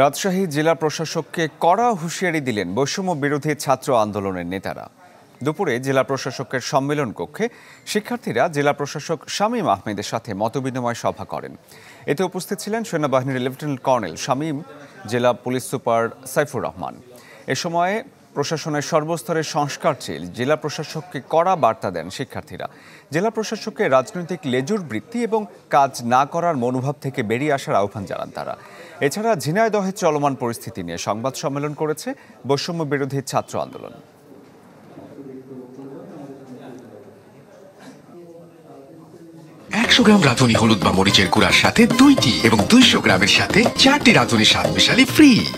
রাজশাহী জেলা প্রশাসককে কড়া হুঁশিয়ারি দিলেন বৈষম্য বিরোধী ছাত্র আন্দোলনের নেতারা দুপুরে জেলা প্রশাসকের সম্মেলন কক্ষে শিক্ষার্থীরা জেলা প্রশাসক শামীম আহমেদের সাথে মতবিনিময় সভা করেন এতে উপস্থিত ছিলেন সেনাবাহিনীর লেফটেন্যান্ট কর্নেল শামীম জেলা পুলিশ সুপার সাইফুর রহমান এ সময় প্রশাসনের সর্বস্তরের সংস্কার চেয়ে জেলা প্রশাসককে কড়া বার্তা দেন শিক্ষার্থীরা জেলা প্রশাসককে রাজনৈতিক লেজুর বৃত্তি এবং কাজ না করার মনোভাব থেকে বেরিয়ে আসার আহ্বান জানান তারা এছাড়া ঝিনাইদহে চলমান পরিস্থিতি নিয়ে সংবাদ সম্মেলন করেছে বৈষম্য বিরোধী ছাত্র আন্দোলন একশো গ্রাম রাঁধুনি হলুদ বা মরিচের গুঁড়ার সাথে দুইটি এবং দুইশো গ্রামের সাথে চারটি রাঁধুনি স্বাদ মিশালি ফ্রি